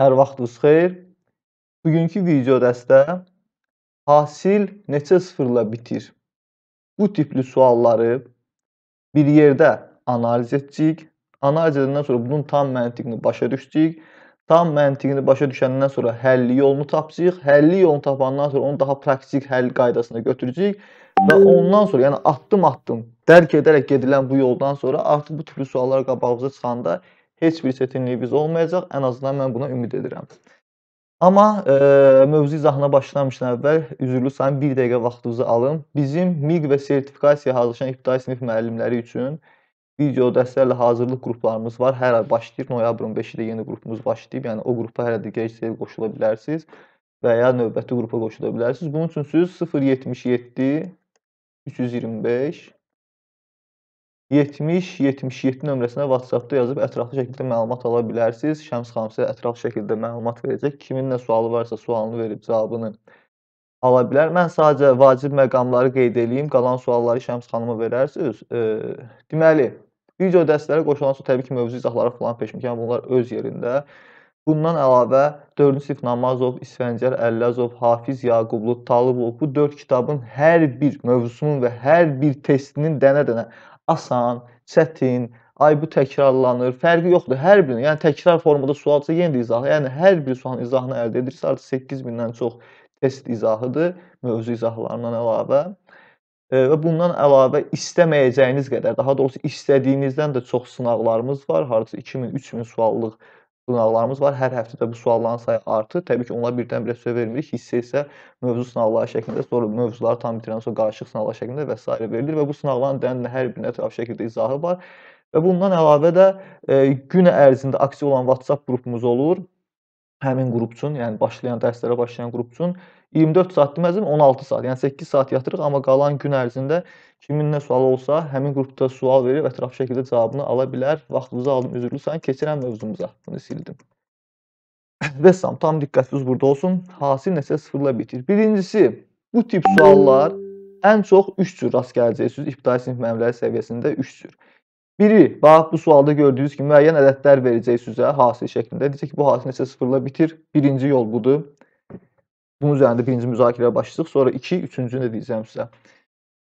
Hər vaxtınız xeyir. Bugünkü video dərsdə hasil neçə sıfırla bitir? Bu tipli sualları bir yerdə analiz edəcəyik. Analiz edəndən sonra bunun tam məntiqini başa düşəcəyik. Tam məntiqini başa düşəndən sonra həlli yolunu tapacağıq. Həlli yolunu tapandan sonra onu daha praktik həll qaydasına götürəcəyik və ondan sonra, yəni addım-addım dərk edərək gedilən bu yoldan sonra artıq bu tipli suallar qabağımıza çıxanda heç bir çətinliyiniz olmayacaq. Ən azından mən buna ümid edirəm. Amma e, mövzu izahına başlamışdan əvvəl üzrlü sayım 1 dəqiqə vaxtınızı alım. Bizim MİQ və sertifikasiya hazırlaşan ibtidai sinif müəllimləri üçün video dərslərlə hazırlıq qruplarımız var. Hər ay başlayır. Noyabrın 5-də yeni qrupumuz başlayıb. Yəni o qrupa hər dəqiqə istəyir qoşula bilərsiniz və ya növbəti qrupa qoşula bilərsiniz. Bunun üçün siz 077 325 70-77 nömrəsinə WhatsApp-da yazıb ətraflı şəkildə məlumat ala bilərsiniz. Şəms Xamisi ətraflı şəkildə məlumat verəcək. Kimin nə sualı varsa sualını verib cavabını ala bilər. Mən sadəcə vacib məqamları qeyd eləyim. Qalan sualları Şəms xanıma verərsiniz. E, deməli, video dərslərə qoşulan sonra təbii ki, mövzu izahları falan peşməkən bunlar öz yerində. Bundan əlavə 4-cü sinif Namazov, İsfəncər Əllazov, Hafiz Yaqublu, Talıbov bu 4 kitabın hər bir mövzusunun və hər bir testinin dənə-dənə asan, çətin, ay bu təkrarlanır, fərqi yoxdur. Hər birini, yəni təkrar formada sualsa yenə də izahı, yəni hər bir sualın izahını əldə edirsə, artıq 8000-dən çox test izahıdır, mövzu izahlarından əlavə. E, və bundan əlavə istəməyəcəyiniz qədər, daha doğrusu istədiyinizdən də çox sınaqlarımız var. Harca 2000, 3000 suallıq sınaqlarımız var. Hər həftə də bu sualların sayı artır. Təbii ki, onlara birdən-birə söz vermirik. Hissə isə mövzu sınaqları şəklində, sonra mövzuları tam bitirəndən sonra qarışıq sınaqlar şəklində və s. verilir və bu sınaqların dənə hər birinə ətraf şəkildə izahı var. Və bundan əlavə də e, gün ərzində aktiv olan WhatsApp qrupumuz olur həmin qrupçun, yəni başlayan dərslərə başlayan qrupçun 24 saat deməzdim, 16 saat, yəni 8 saat yatırıq, amma qalan gün ərzində kimin nə sualı olsa, həmin qrupda sual verib ətraflı şəkildə cavabını ala bilər. Vaxtınızı aldım, üzrlüsən, keçirəm mövzumuza. Bunu sildim. Vəssalam, tam diqqətiniz burada olsun. Hasil nəsə sıfırla bitir. Birincisi, bu tip suallar ən çox 3 cür rast gələcəksiniz. İbtidai sinif müəllimləri səviyyəsində 3 cür. Biri, bax bu sualda gördüyünüz kimi müəyyən ədədlər verəcək sizə hasil şəklində. Deyəcək ki, bu hasil neçə sıfırla bitir? Birinci yol budur. Bunun üzərində birinci müzakirəyə başlayacaq. Sonra 2, 3-cünü də deyəcəm sizə.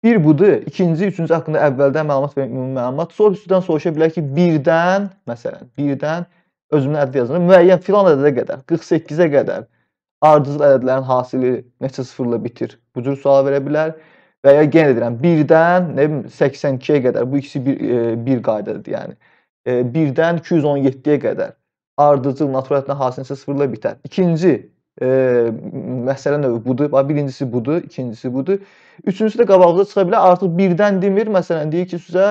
Bir budur, ikinci, üçüncü haqqında əvvəldən məlumat və ümumi məlumat. Sonra üstüdən soruşa bilər ki, birdən, məsələn, birdən özümün ədəd yazında müəyyən filan ədədə qədər, 48-ə qədər ardızlı ədədlərin hasili neçə sıfırla bitir? Bu cür sual verə bilər və ya yenə deyirəm 1-dən nə bilim 82-yə qədər bu ikisi bir e, bir qaydadır, yəni. E, 1-dən 217-yə qədər ardıcıl natural ədədin hasiləsi 0-la bitər. İkinci e, məsələ növü budur. Bax birincisi budur, ikincisi budur. Üçüncüsü də qabağınıza çıxa bilər. Artıq 1-dən demir, məsələn deyir ki, sizə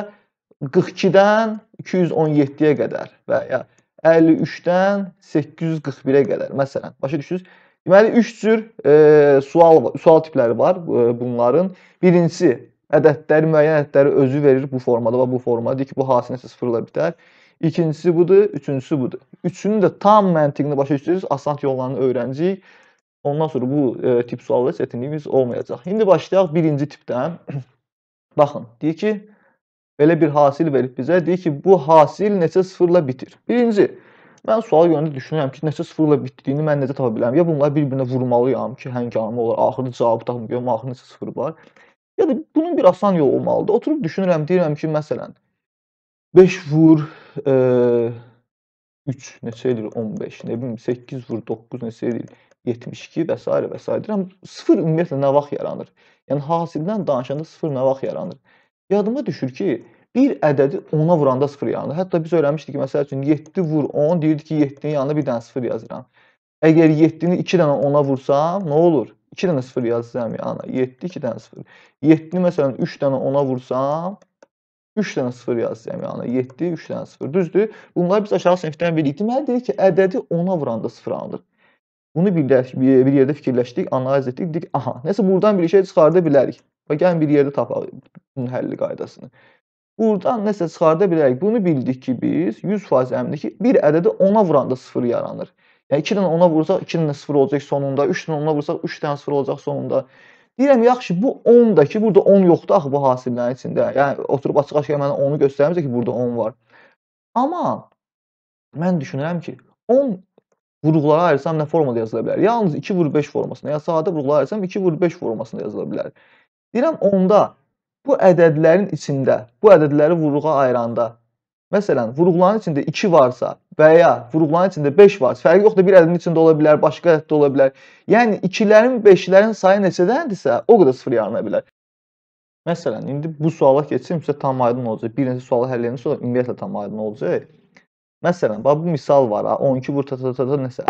42-dən 217-yə qədər və ya 53-dən 841-ə qədər məsələn. Başa düşürsüz? Deməli 3 cür e, sual sual tipləri var e, bunların. Birincisi ədədləri, müəyyən ədədləri özü verir bu formada və bu formada deyir ki, bu hasiləsiz sıfırla bitər. İkincisi budur, üçüncüsü budur. Üçünün də tam məntiqini başa düşürüz, asan yollarını öyrəncəyik. Ondan sonra bu e, tip sualda çətinliyimiz olmayacaq. İndi başlayaq birinci tipdən. Baxın, deyir ki, belə bir hasil verib bizə. Deyir ki, bu hasil neçə sıfırla bitir. Birinci, Mən sualı görəndə düşünürəm ki, nəsə sıfırla bitdiyini mən necə tapa bilərəm? Ya bunlar bir-birinə vurmalıyam ki, həngamə olar, axırda cavab tapım, görüm axırda neçə sıfır var. Ya da bunun bir asan yolu olmalıdır. Oturub düşünürəm, deyirəm ki, məsələn 5 vur e, 3 neçə edir 15, nə bilim 8 vur 9 neçə edir 72 və s. və s. deyirəm. 0 ümumiyyətlə nə vaxt yaranır? Yəni hasildən danışanda 0 nə vaxt yaranır? Yadıma düşür ki, bir ədədi 10-a vuranda 0 yanında. Hətta biz öyrənmişdik ki, məsəl üçün 7 vur 10 deyirdi ki, 7-nin yanına bir dənə 0 yazıram. Əgər 7-ni 2 dənə 10-a vursam, nə olur? 2 dənə 0 yazsam yana. 7 2 dənə 0. 7-ni məsələn 3 dənə 10-a vursam, 3 dənə 0 yazacağam yana. 7, 3 dənə 0. Düzdür? Bunları biz aşağı sinifdən bildik. Deməli dedik ki, ədədi 10-a vuranda 0 alınır. Bunu birləş, bir yerdə fikirləşdik, analiz etdik, dedik, aha, nəsə buradan bir şey çıxarda bilərik. Və gəlin bir yerdə tapaq bunun həlli qaydasını. Buradan nəsə çıxarda bilərik. Bunu bildik ki, biz 100% əmindik ki, bir ədədi 10-a vuranda 0 yaranır. Yəni 2 dənə 10-a vursaq 2 dənə 0 olacaq sonunda, 3 dənə 10-a vursaq 3 dənə 0 olacaq sonunda. Deyirəm, yaxşı, bu 10-da ki, burada 10 yoxdur axı bu hasillərin içində. Yəni oturub açıq-açıq mənə 10-u göstərməyəcək ki, burada 10 var. Amma mən düşünürəm ki, 10 vurğulara ayırsam nə formada yazıla bilər? Yalnız 2 vur 5 formasında, ya sadə vurğulara ayırsam 2 vur 5 formasında yazıla bilər. Deyirəm, onda bu ədədlərin içində, bu ədədləri vuruğa ayıranda, məsələn, vuruqların içində 2 varsa və ya vuruqların içində 5 varsa, fərqi yoxdur, bir ədədin içində ola bilər, başqa ədəddə ola bilər. Yəni 2-lərin, 5-lərin sayı neçədəndirsə, o qədər sıfır yarana bilər. Məsələn, indi bu suala keçsəm sizə tam aydın olacaq. Birinci sualı həll edəndən sonra ümumiyyətlə tam aydın olacaq. Məsələn, bax bu misal var ha, 12 vur ta ta ta, ta nəsə.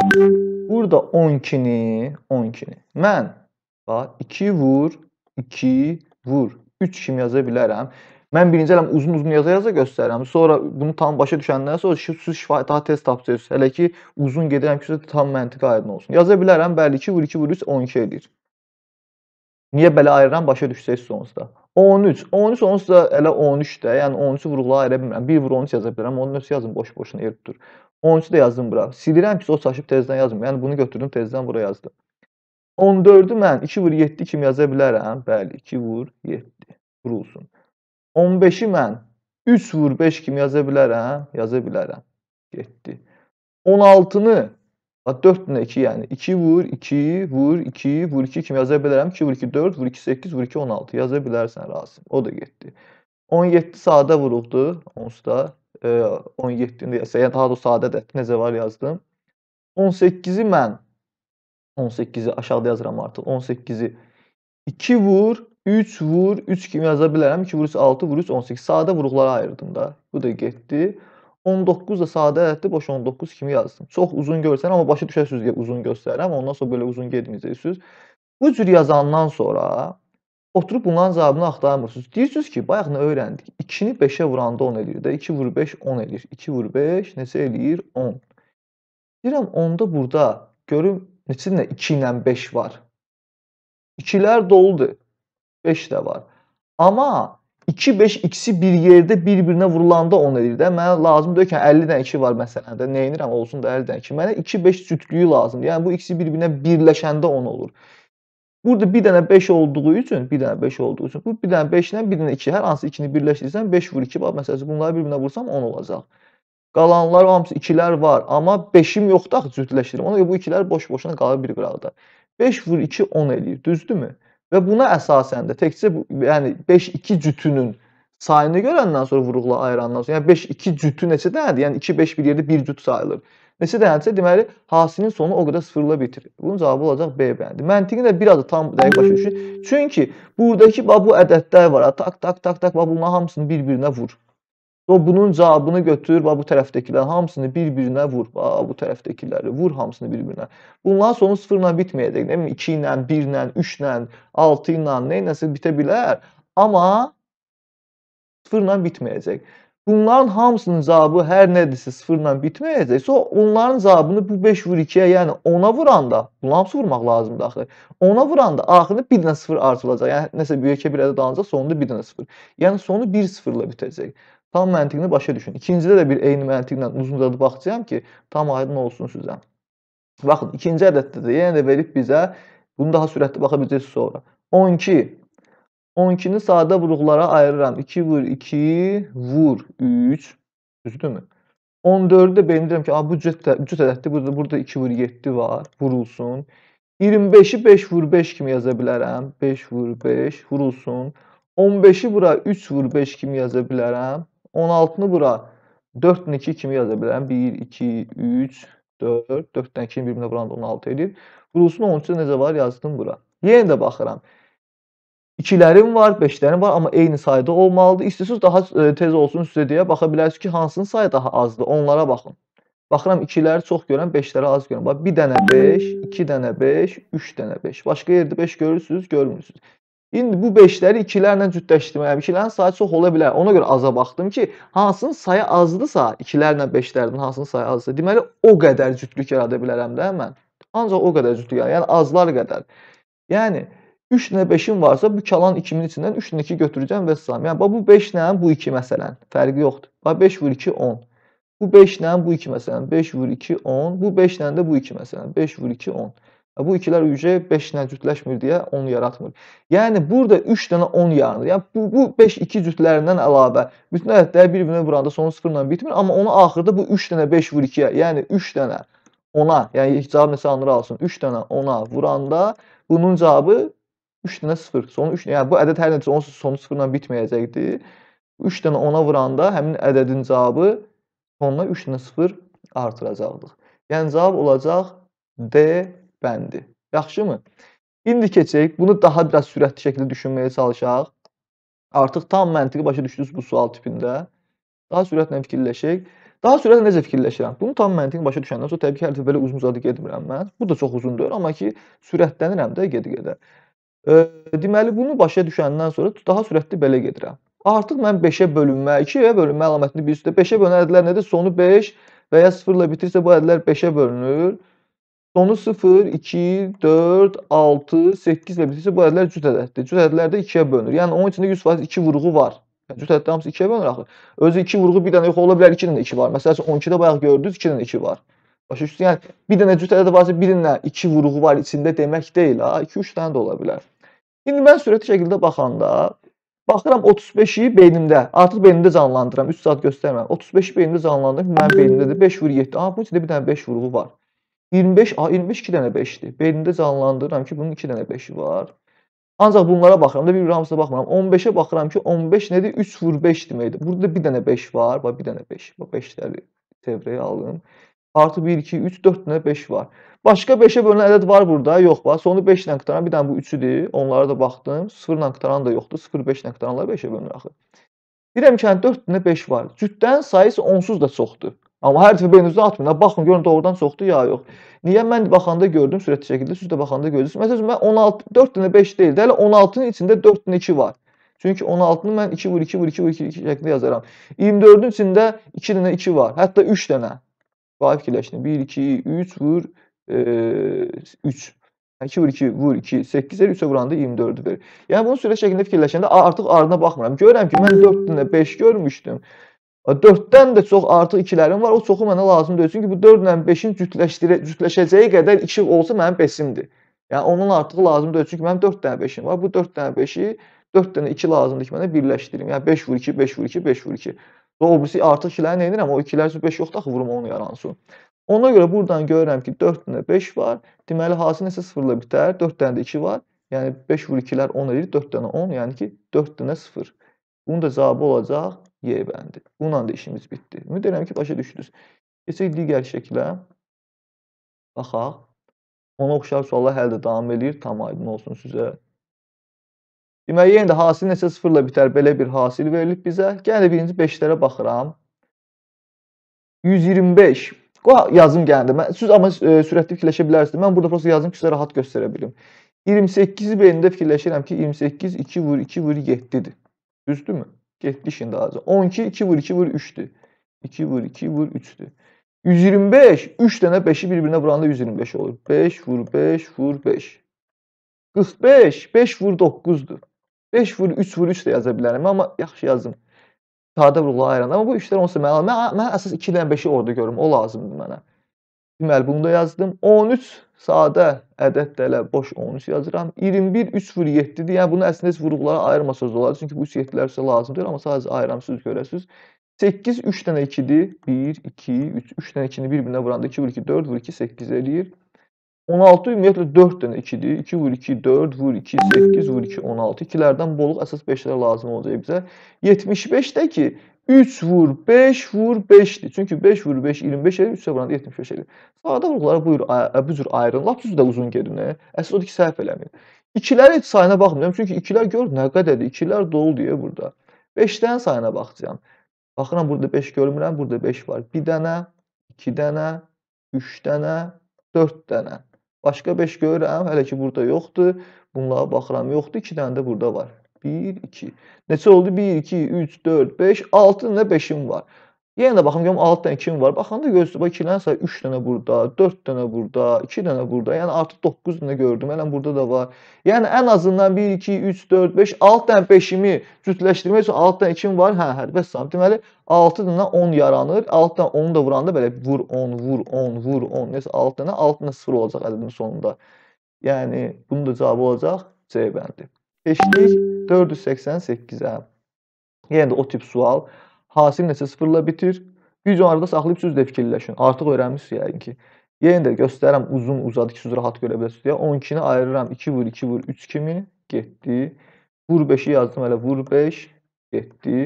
Burada 12-ni, 12-ni. Mən bax 2 vur 2 vur 3 şim yaza bilərəm. Mən birinci eləm uzun-uzun yaza-yaza göstərirəm. Sonra bunu tam başa düşəndən sonra siz daha tez tapacaqsınız. Hələ ki uzun gedirəm ki, tam məntiq aydın olsun. Yaza bilərəm, bəli 2 vur 2 vur 3 12 edir. Niyə belə ayırıram başa düşsəz sonsuza. 13, 13 onsuz da elə 13 də, yəni 13-ü vurğulara ayıra bilmirəm. 1 vur 13 yaza bilərəm, onun ötü yazım boş-boşuna yer tutur. 13-ü də yazdım bura. Silirəm ki, o çaşıb tezdən yazım. Yəni bunu götürdüm, tezdən bura yazdım. 14-ü mən 2 vur 7 kimi yaza bilərəm. Bəli, 2 vur 7 vurulsun. 15-i mən 3 vur 5 kimi yaza bilərəm. Yaza bilərəm. 7. 16-nı 4 ilə 2 yəni 2 vur 2 vur 2 vur 2 kimi yaza bilərəm. 2 vur 2 4 vur 2 8 vur 2 16 yaza bilərsən Rasim. O da getdi. 17 sadə vuruldu. Onsuz da e, 17-ni yəni daha da sadədir. Necə var yazdım. 18-i mən 18-i aşağıda yazıram artıq. 18-i 2 vur, 3 vur, 3 kimi yaza bilərəm. 2 vur, 3, 6 vur, 3, 18. Sadə vuruqlara ayırdım da. Bu da getdi. 19 da sadə ədəddir, boş 19 kimi yazdım. Çox uzun görsən, amma başa düşəsiniz deyə uzun göstərirəm. Ondan sonra belə uzun getməyəcəksiniz. Bu cür yazandan sonra oturub bunların cavabını axtarmırsınız. Deyirsiniz ki, bayaq nə öyrəndik? 2-ni 5-ə vuranda 10 eləyir də. 2 vur 5 10 eləyir. 2 vur 5 necə eləyir? 10. Deyirəm 10-da burada görüm Neçində 2 ilə 5 var. 2-lər doludur. 5 də var. Amma 2 5 ikisi bir yerdə bir-birinə vurulanda 10 edir də. Mənə lazımdır ki, 50 dən 2 var məsələn də. Nə edirəm olsun da 50 dən 2. Mənə 2 5 cütlüyü lazımdır. Yəni bu ikisi bir-birinə birləşəndə 10 olur. Burada bir dənə 5 olduğu üçün, bir dənə 5 olduğu üçün bu bir dənə 5 ilə bir dənə 2 hər hansı ikini birləşdirsən 5 vur 2 bax məsələn bunları bir-birinə vursam 10 olacaq. Qalanlar hamısı ikilər var, amma 5-im yoxdur axı cütləşdirim. Ona görə bu ikilər boş-boşuna qalır bir qıraqda. 5 vur 2 10 eləyir, düzdürmü? Və buna əsasən də təkcə bu, yəni 5-2 cütünün sayını görəndən sonra vuruqla ayırandan sonra, yəni 5-2 cütü neçə dənədir? Yəni 2-5 bir yerdə bir cüt sayılır. Neçə dənədirsə, deməli hasinin sonu o qədər sıfırla bitir. Bunun cavabı olacaq B bəndi. Məntiqi də biraz da tam dəqiq başa düşün. Çünki burdakı bax bu ədədlər var. Tak tak tak tak bax bunların hamısını bir-birinə vur. O bunun cavabını götür, va bu tərəfdəkilər hamısını bir-birinə vur, va bu tərəfdəkiləri vur hamısını bir-birinə. Bunların sonu sıfırla bitməyəcək, nə bilim 2 ilə, 1 ilə, 3 ilə, 6 ilə, nə iləsə bitə bilər, amma sıfırla bitməyəcək. Bunların hamısının cavabı hər nədirsə sıfırla bitməyəcək. So onların cavabını bu 5 vur 2-yə, yəni 10-a vuranda, bunu hamısı vurmaq lazımdır axı. 10-a vuranda axırda 1 dənə 0 artılacaq. Yəni nəsə böyükə bir ədəd alınacaq, sonunda 1 dənə 0. Yəni sonu 1 0 ilə bitəcək. Tam məntiqini başa düşün. İkincidə də bir eyni məntiqlə uzunca baxacağam ki, tam aydın olsun sizə. Baxın, ikinci ədəddə də yenə də verib bizə, bunu daha sürətli baxa biləcəksiniz sonra. 12. 12-ni sadə vuruqlara ayırıram. 2 vur 2, vur 3. Düzdürmü? 14-ü də beğenirəm ki, bu cüt, cüt ədəddir. Burada, burada 2 vur 7 var, vurulsun. 25-i 5 vur 5 kimi yaza bilərəm. 5 vur 5, vurulsun. 15-i bura 3 vur 5 kimi yaza bilərəm. 16-nı bura 4-dən 2 kimi yaza bilərəm. 1, 2, 3, 4. 4-dən 2-ni bir-birinə vuranda 16 edir. Vurulsun 13-də necə var yazdım bura. Yenə də baxıram. 2-lərim var, 5-lərim var, amma eyni sayda olmalıdır. İstəyirsiniz daha e, tez olsun sizə deyə baxa bilərsiniz ki, hansının sayı daha azdır. Onlara baxın. Baxıram 2-ləri çox görəm, 5-ləri az görəm. Bax 1 dənə 5, 2 dənə 5, 3 dənə 5. Başqa yerdə 5 görürsüz, görmürsüz. İndi bu 5-ləri 2-lərlə cütləşdirməliyəm. Yəni 2-lərin sayı çox ola bilər. Ona görə aza baxdım ki, hansının sayı azdırsa, 2-lərlə 5-lərdən hansının sayı azdırsa, deməli o qədər cütlük yarada bilərəm də mən. Ancaq o qədər cütlük yarada, yəni azlar qədər. Yəni 3 ilə 5-in varsa, bu kalan 2-nin içindən 3 ilə 2 götürəcəm və salam. Yəni bu 5 ilə bu 2 məsələn, fərqi yoxdur. Bax 5 vur 2 10. Bu 5 ilə bu 2 məsələn, 5 vur 2 10. Bu 5 ilə də bu 2 məsələn, 5 vur 2 10. Bu ikilər ücə 5-lə cütləşmir deyə 10 yaratmır. Yəni burada 3 dənə 10 yaranır. Yəni bu, bu 5 2 cütlərindən əlavə bütün ədədlər bir-birinə vuranda sonu 0 ilə bitmir, amma onu axırda bu 3 dənə 5 vur 2-yə, yəni 3 dənə 10-a, yəni cavab nisanları alsın. 3 dənə 10-a vuranda bunun cavabı 3 dənə 0. Sonu 3, yəni bu ədəd hər nədirsə onun sonu 0 ilə bitməyəcəkdi. 3 dənə 10-a vuranda həmin ədədin cavabı sonuna 3 dənə 0 artıracaqdıq. Yəni cavab olacaq D bəndi. Yaxşımı? İndi keçək, bunu daha biraz sürətli şəkildə düşünməyə çalışaq. Artıq tam məntiqi başa düşdünüz bu sual tipində. Daha sürətlə fikirləşək. Daha sürətlə necə fikirləşirəm? Bunu tam məntiqini başa düşəndən sonra təbii ki, hər dəfə belə uzun-uzadı getmirəm mən. Bu da çox uzundur, amma ki, sürətlənirəm də gedə-gedə. E, deməli, bunu başa düşəndən sonra daha sürətli belə gedirəm. Artıq mən 5-ə bölünmə, 2-yə bölünmə əlamətini bir üstə 5-ə bölünən ədədlər nədir? Sonu 5 və ya 0 ilə bitirsə bu ədədlər 5-ə bölünür. Sonu 0, 2, 4, 6, 8 və bitirsə bu ədədlər cüt ədəddir. Cüt ədədlər də 2-yə bölünür. Yəni onun içində 100% 2 vurğu var. Yəni, cüt ədədlər hamısı 2-yə bölünür axı. Özü 2 vurğu bir dənə yox ola bilər, 2 dənə 2 var. Məsəl üçün 12-də bayaq gördünüz 2 dənə 2 var. Başa düşdünüz? Yəni bir dənə cüt ədəd varsa, bir dənə 2 vurğu var içində demək deyil ha. 2-3 dənə də ola bilər. İndi mən sürətli şəkildə baxanda Baxıram 35-i beynimdə, artıq beynimdə canlandıram. 3 saat göstərmirəm. 35-i beynimdə canlandırım, mənim beynimdədir. 5 vur 7. Aha, bunun içində bir dənə 5 vurğu var. 25, a 25 2 dənə 5-dir. Beynimdə canlandırıram ki, bunun 2 dənə 5-i var. Ancaq bunlara baxıram da bir hamısına baxmıram. 15-ə baxıram ki, 15 nədir? 3 vur 5 deməkdir. Burada bir dənə 5 var. Bax bir dənə 5. Bax 5-ləri çevrəyə aldım. Artı 1 2 3 4 dənə 5 var. Başqa 5-ə bölünən ədəd var burada? Yox bax. Sonu 5 ilə qutaran bir dənə bu 3-üdür. Onlara da baxdım. 0 ilə qutaran da yoxdur. 0 5 ilə qutaranlar 5-ə bölünür axı. Deyirəm ki, yəni 4 dənə 5 var. Cütdən sayısı onsuz da çoxdur. Amma hər dəfə beyninizə atmayın. Baxın görün doğrudan çoxdur ya yox. Niyə mən baxanda gördüm sürətli şəkildə, siz də baxanda gördünüz. Məsələn mən 16 4 dənə 5 deyil, də hələ 16-nın içində 4 dənə 2 var. Çünki 16-nı mən 2 vur 2 vur 2 vur 2, 2 şəklində yazaram. 24-ün içində 2 dənə 2 var, hətta 3 dənə. Qayıb fikirləşin. 1 2 3 vur e, 3 2 vur 2 vur 2 8 er 3-ə vuranda 24 verir. Yəni bunu sürət şəklində fikirləşəndə artıq ardına baxmıram. Görürəm ki, mən 4 dənə 5 görmüşdüm. 4-dən də çox artıq ikilərim var. O çoxu mənə lazım deyil. Çünki bu 4 ilə 5-in cütləşdirəcəyi qədər 2 olsa mənim 5-imdir. Yəni onun artığı lazım deyil. Çünki mənim 4 dənə 5-im var. Bu 4 dənə 5-i 4 dənə 2 lazımdır ki, mənə birləşdirim. Yəni 5 vur 2, 5 vur 2, 5 vur 2. Doğrusu artıq ikiləri nə edirəm? O ikilər üçün 5 yoxdur axı vurum onu yaransın. Ona görə buradan görürəm ki, 4 dənə 5 var. Deməli hası nəsə 0 ilə bitər. 4 dənə də 2 var. Yəni 5 vur 2-lər 10 edir. 4 dənə 10, yəni ki 4 dənə 0. Bunun da cavabı olacaq Y bəndi. Bununla da işimiz bitdi. Ümid edirəm ki, başa düşdünüz. Keçək digər şəklə. Baxaq. Ona oxşar suallar hələ də davam edir. Tam aydın olsun sizə. Deməli, yenə də hasil neçə sıfırla bitər? Belə bir hasil verilib bizə. Gələ birinci 5-lərə baxıram. 125. Qoy yazım gəldi. Mən siz amma e, sürətli fikirləşə bilərsiniz. Mən burada prosta yazım ki, sizə rahat göstərə bilim. 28-i beynimdə fikirləşirəm ki, 28 2 vur 2 vur 7-dir. Düzdürmü? Getdi şimdi azı. 12 2 vur 2 vur 3-dür. 2 vur 2 vur 3-dür. 125 3 dənə 5-i bir-birinə vuranda 125 olur. 5 vur 5 vur 5. 45 5 vur 9-dur. 5 vur 3 vur 3 də yaza bilərəm amma yaxşı yazdım. Sadə vurğulara ayırandı. Amma bu işlər onsuz mənə mən, mən əsas 2 dənə 5-i orada görürəm. O lazımdır mənə. Deməli bunu da yazdım. 13 Sadə ədəd də elə boş 13 yazıram. 21 3 vur 7-dir. Yəni bunu əslində heç vuruqlara ayırmasanız olar. Çünki bu 3 7-lər sizə lazım deyil, amma sadəcə ayıramsınız, görəsiniz. 8 3 dənə 2-dir. 1 2 3 3 dənə 2-ni bir-birinə vuranda 2 vur 2 4 vur 2 8 eləyir. 16 ümumiyyətlə 4 dənə 2-dir. 2 vur 2 4 vur 2 8 vur 2 16. 2-lərdən boluq əsas 5-lər lazım olacaq bizə. 75-də ki 3 vur 5 vur 5-dir. Çünki 5 vur 5 25 edir, 3 vuranda 75 edir. Sadə vurğulara bu, bu cür ayırın. Lap düzü də uzun gedin. Əsas odur ki, səhv eləməyin. İkilər heç sayına baxmıram. Çünki ikilər gör nə qədərdir. İkilər dolu deyə burada. 5-dən sayına baxacağam. Baxıram burada 5 görmürəm. Burada 5 var. 1 dənə, 2 dənə, 3 dənə, 4 dənə. Başqa 5 görürəm. Hələ ki burada yoxdur. Bunlara baxıram. Yoxdur. 2 dənə də burada var. 1, 2. Neçə oldu? 1, 2, 3, 4, 5, 6 nə 5-im var. Yenə də baxım görüm 6 dənə kim var. Baxanda gözlə bax 2 dənə say 3 dənə burada, 4 dənə burada, 2 dənə burada. Yəni artıq 9 dənə gördüm. Elə burada da var. Yəni ən azından 1 2 3 4 5 6 dənə 5-imi cütləşdirmək üçün 6 dənə kim var? Hə, hə, vəssalam. Deməli 6 dənə 10 yaranır. 6 dənə 10-u da vuranda belə vur 10, vur 10, vur 10. Nəsə 6 dənə 6 dənə 0 olacaq ədədin sonunda. Yəni bunun da cavabı olacaq C bəndi. Eşitlik 488-ə. Yenə də o tip sual. Hasil neçə sıfırla bitir? Bir gün arada saxlayıb siz də fikirləşin. Artıq öyrənmişsiniz yəqin ki. Yenə yəni də göstərəm uzun uzadı ki, siz rahat görə biləsiniz deyə. 12-ni ayırıram. 2 vur 2 vur 3 kimi getdi. Vur 5-i yazdım hələ vur 5 getdi.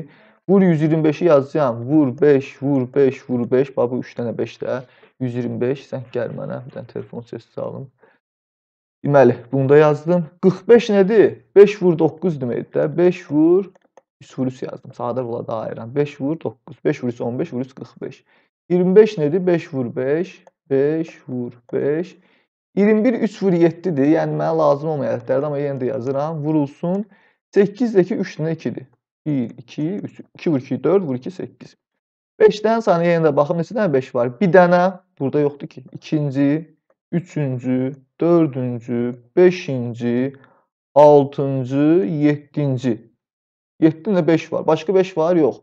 Vur 125-i yazacağam. Vur 5, vur 5, vur 5. Bax bu 3 dənə 5 də 125. Sən gəl mənə bir dənə telefon səsi salım. Deməli, bunda yazdım. 45 nədir? 5 vur 9 deməkdir də. 5 vur 3 vur 3 yazdım. Sadə ola da ayıram. 5 vur 9. 5 vur 3 15 vur 3 45. 25 nədir? 5 vur 5. 5 vur 5. 21 3 vur 7-dir. Yəni mənə lazım olmayan ədədlərdir, amma yenə də yazıram. Vurulsun. 8-dəki 3 nə 2-dir? 1 2 3 2 vur 2 4 vur 2 8. 5-dən sonra yenə də baxım neçə dənə 5 var? Bir dənə burada yoxdur ki. İkinci, üçüncü, dördüncü, beşinci, altıncı, yeddinci. 7 dənə 5 var. Başqa 5 var? Yox.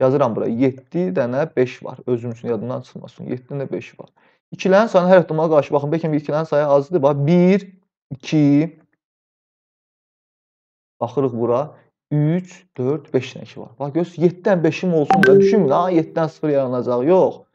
Yazıram bura. 7 dənə 5 var. Özüm üçün yadımdan çıxmasın. 7 dənə 5 var. İkilərin sayını hər ehtimala qarşı baxın. Bəlkə ikilərin sayı azdır. Bax 1 2 Baxırıq bura. 3 4 5 dənə 2 var. Bax göz 7-dən 5-im olsun da düşünmür. Ha 7-dən 0 yaranacaq. Yox.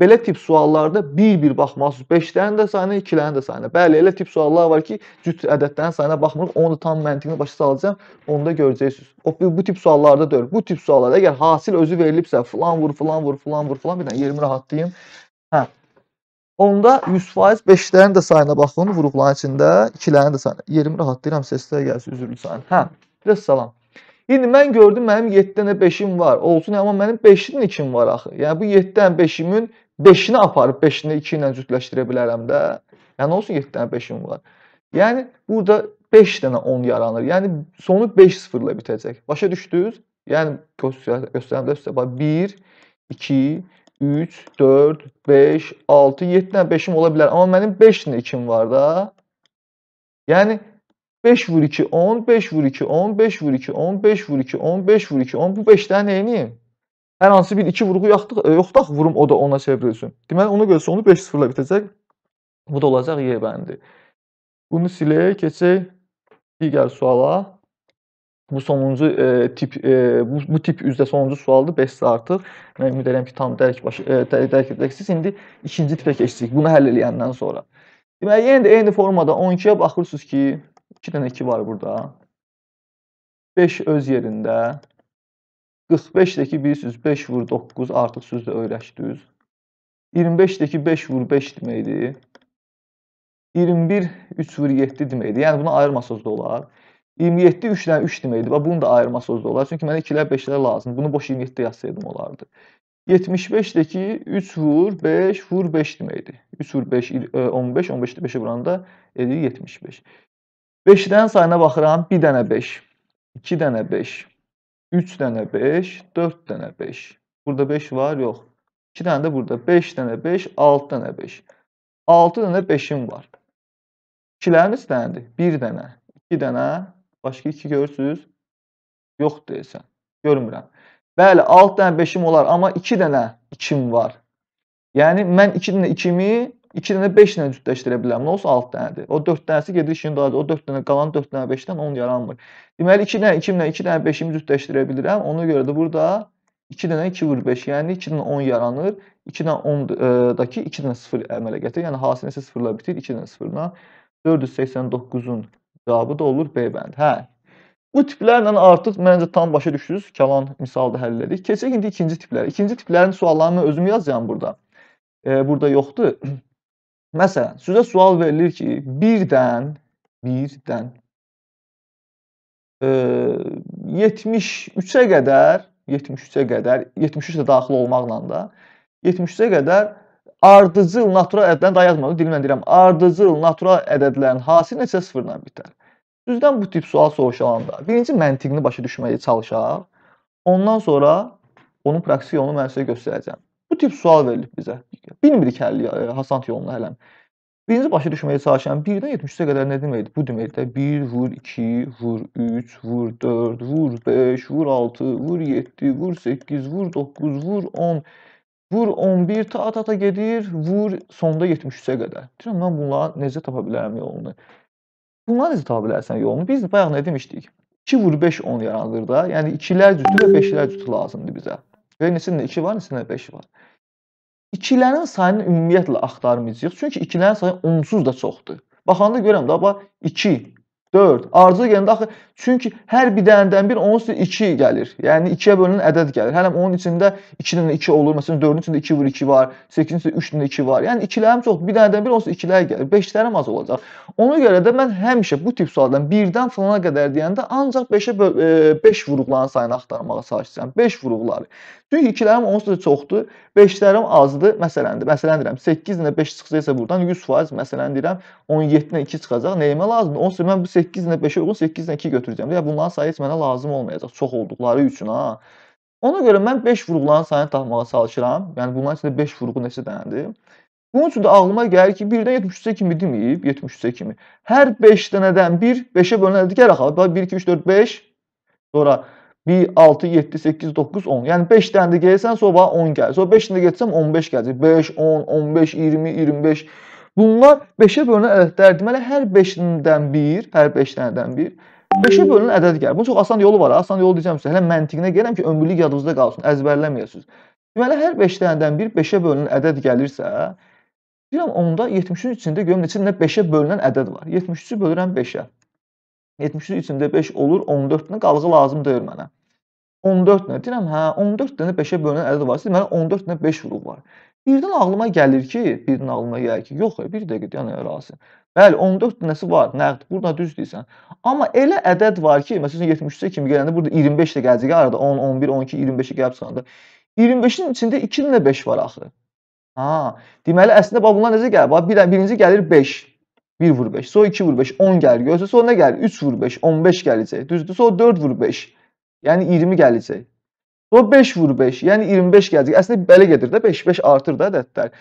Belə tip suallarda bir-bir baxmalısınız. 5-lərin də sayına, 2-lərin də sayına. Bəli, elə tip suallar var ki, cüt ədədlərin sayına baxmırıq. Onu da tam məntiqini başa salacağam. Onu da görəcəksiniz. O bu tip suallarda da Bu tip suallarda əgər hasil özü verilibsə, falan vur, falan vur, falan vur, falan bir dənə yerimi rahatlayım. Hə. Onda 100% 5-lərin də sayına baxın, vuruqların içində 2-lərin də sayına. Yerimi rahatlayıram, səslər gəlsin, üzrlü sayın. Hə. Bir də salam. İndi mən gördüm mənim 7 dənə 5-im var. Olsun, amma mənim 5-dən 2-im var axı. Yəni bu 7-dən 5-imin 5-ini aparıb 5-ini 2 ilə cütləşdirə bilərəm də. Yəni olsun 7 dənə 5-im var. Yəni burada 5 dənə 10 yaranır. Yəni sonu 5 sıfırla bitəcək. Başa düşdünüz? Yəni göstərəndə sizə bax 1 2 3 4 5 6 7 dənə 5-im ola bilər, amma mənim 5 dənə 2-im var da. Yəni 5 vur 2 10, 5 vur 2 10, 5 vur 2 10, 5 vur 2 10, 5 vur 2 10. Bu 5-dən nəyiniyim? Hər hansı bir 2 vurğu yaxdıq, e, yoxdaq vurum o da 10-a çevrilsin. Deməli ona görə sonu 5-0 ilə bitəcək. Bu da olacaq Y bəndi. Bunu silək, keçək digər suala. Bu sonuncu e, tip e, bu, bu tip üzdə sonuncu sualdır. 5-si artıq. Mən ümid edirəm ki, tam dərk baş e, dərk edəcəksiniz. İndi ikinci tipə keçdik. Bunu həll edəndən sonra. Deməli yenə yəni də eyni formada 12-yə baxırsınız ki, 2 dənə 2 var burada. 5 öz yerində. 45-dəki bilirsiniz 5 vur 9 artıq sözlə öyrəşdiniz. 25-dəki 5 vur 5 deməkdir. 21 3 vur 7 deməkdir. Yəni bunu ayırmasaz da olar. 27 3 dən 3 deməkdir. Və bunu da ayırmasaz da olar. Çünki mənə 2-lər 5-lər lazımdır. Bunu boş 27-də yazsaydım olardı. 75-dəki 3 vur 5 vur 5 deməkdir. 3 vur 5 15, 15-də 5-ə vuranda edir 75. 5-dən sayına baxıram. 1 dənə 5, 2 dənə 5, 3 dənə 5, 4 dənə 5. Burada 5 var, yox. 2 dənə də burada 5 dənə 5, 6 dənə 5. 6 dənə 5-im var. 2-lərin neçə dənədir? 1 dənə, 2 dənə, başqa 2 görürsüz? Yox deyəsən. Görmürəm. Bəli, 6 dənə 5-im olar, amma 2 dənə 2-im var. Yəni mən 2 dənə 2-mi 2 dənə 5 dənə cütləşdirə bilərəm. Nə olsa 6 dənədir. O 4 dənəsi gedir işin dağıdır. O 4 dənə qalan 4 dənə 5-dən 10 yaranmır. Deməli 2 dənə 2 dənə 2 dənə 5-imi cütləşdirə bilirəm. Ona görə də burada 2 dənə 2 vur 5, yəni 2 dənə 10 yaranır. 2 dənə 10-dakı e, 2 dənə 0 əmələ gətirir. Yəni hasil nəsə 0-la bitir, 2 dənə 0-la. 489-un cavabı da olur B bənd. Hə. Bu tiplərlə artıq məncə tam başa düşdünüz. Kəlan misalda həll elədik. Keçək indi ikinci tiplərə. İkinci tiplərin suallarını özüm yazacağam burada. E, burada yoxdur. Məsələn, sizə sual verilir ki, birdən, birdən e, 73-ə qədər, 73-ə qədər, 73 də daxil olmaqla da 73-ə qədər ardıcıl natural ədədlər dayatmadı. Dilimlə deyirəm, ardıcıl natural ədədlərin hansı neçə sıfırla bitər? Düzdən bu tip sual soruşulanda birinci məntiqini başa düşməyə çalışaq. Ondan sonra onun praktiki yolunu mən sizə göstərəcəm. Bu tip sual verilib bizə. Bilmirik həlli e, hasant yolunu hələ. Birinci başa düşməyə çalışan 1-dən 73-ə qədər nə deməkdir? Bu deməkdir 1 vur 2, vur 3, vur 4, vur 5, vur 6, vur 7, vur 8, vur 9, vur 10, vur 11 ta ata ata gedir, vur sonda 73-ə qədər. E Deyirəm mən bunları necə tapa bilərəm yolunu? Bunları necə tapa bilərsən yolunu? Biz bayaq nə demişdik? 2 vur 5 10 yaranır da. Yəni 2-lər cütü və 5-lər cütü lazımdır bizə. Görək neçəsində 2 var, neçəsində 5 var. İkilərin sayını ümumiyyətlə axtarmayacağıq. Çünki ikilərin sayı onsuz da çoxdur. Baxanda görürəm də, bax 2 4. Arzu gələndə axı çünki hər bir dənədən bir onun üstə 2 gəlir. Yəni 2-yə bölünən ədəd gəlir. Hələm onun içində 2 dənə 2 olur. Məsələn 4-ün içində 2 vur 2 var, 8-in içində 3 dənə 2 var. Yəni ikilərim çox, bir dənədən bir onsuz ikilər gəlir. 5-lərim az olacaq. Ona görə də mən həmişə bu tip sualdan 1-dən falana qədər deyəndə ancaq 5-ə 5 e, vuruqların sayını axtarmağa çalışıram. 5 vuruqları. Çünki ikilərim onsuz da çoxdur, 5-lərim azdır. Məsələn, məsələn deyirəm 8-lə 5 çıxsa isə buradan 100% məsələn deyirəm 17-lə 2 çıxacaq. Nəyimə lazımdır? Onsuz mən bu 8 8 ilə 5-ə uğur, 8 ilə 2 götürəcəm. Ya bunların sayı heç mənə lazım olmayacaq. Çox olduqları üçün ha. Ona görə mən 5 vurğuların sayını tapmağa çalışıram. Yəni bunların içində 5 vurğu neçə dənədir? Bunun üçün də ağlıma gəlir ki, 1-dən 73-ə kimi deməyib, 73-ə kimi. Hər 5 dənədən 1 5-ə bölünədir. Gəl axı. 1 2 3 4 5. Sonra 1 6 7 8 9 10. Yəni 5 dənə də gəlsən, sonra 10 gəlir. Sonra 5 dənə getsəm 15 gələcək. 5 10 15 20 25 Bunlar 5-ə bölünən ədədlərdir. Deməli hər 5-dən 1, hər 5 dənədən 1 5-ə bölünən ədəd gəlir. Bunun çox asan yolu var. Asan yolu deyəcəm sizə. Hələ məntiqinə gəlirəm ki, ömürlük yadınızda qalsın, əzbərləməyəsiniz. Deməli hər 5 dənədən 1 5-ə bölünən ədəd gəlirsə, deyirəm onda 73-ün içində görüm neçə dənə 5-ə bölünən ədəd var. 73-ü bölürəm 5-ə. 73-ün içində 5 olur, 14 dənə qalğı lazım deyil mənə. 14 dənə. Deyirəm, hə, 14 dənə 5-ə bölünən ədəd var. Deməli 14 dənə 5 vuruq var. Birdən ağlıma gəlir ki, birdən ağlıma gəlir ki, yox, bir dəqiqə dayan razı. Bəli, 14 dənəsi var, nəqd. Burada düz deyirsən. Amma elə ədəd var ki, məsələn 73-ə kimi gələndə burada 25 də gələcək arada 10, 11, 12, 25-ə gəlib çıxanda 25-in içində 2 dənə 5 var axı. Ha, deməli əslində bax bunlar necə gəlir? Bax bir birinci gəlir 5. 1 vur 5, sonra 2 vur 5, 10 gəlir. Görsə sonra nə gəlir? 3 vur 5, 15 gələcək. Düzdür? Sonra 4 vur 5. Yəni 20 gələcək. O 5 vur 5, yəni 25 gələcək. Əslində belə gedir də, 5-5 artır da ədədlər.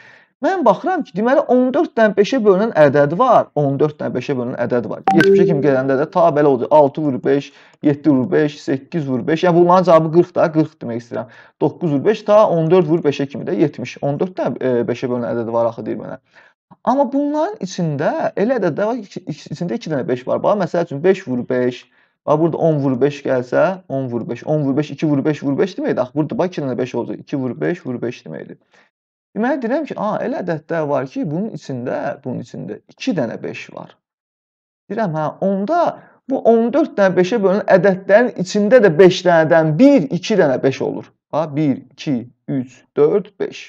Mən baxıram ki, deməli 14 dən 5-ə bölünən ədəd var. 14 dən 5-ə bölünən ədəd var. 70-ə kimi gələndə də ta belə olacaq. 6 vur 5, 7 vur 5, 8 vur 5. Yəni bunların cavabı 40 da, 40 demək istəyirəm. 9 vur 5 ta 14 vur 5-ə kimi də 70. 14 dən 5-ə bölünən ədəd var axı deyir mənə. Amma bunların içində elə ədədlər var ki, içində 2 dənə 5 var. Bax məsəl üçün 5 vur 5, Bax burada 10 vur 5 gəlsə, 10 vur 5, 10 vur 5, 2 vur 5 vur 5 deməkdir. Axı ah, burada bax 2 dənə 5 olacaq. 2 vur 5 vur 5 deməkdir. Deməli deyirəm ki, a, elə ədədlər var ki, bunun içində, bunun içində 2 dənə 5 var. Deyirəm, hə, onda bu 14 dənə 5-ə bölünən ədədlərin içində də 5 dənədən 1, 2 dənə 5 olur. Bax 1, 2, 3, 4, 5.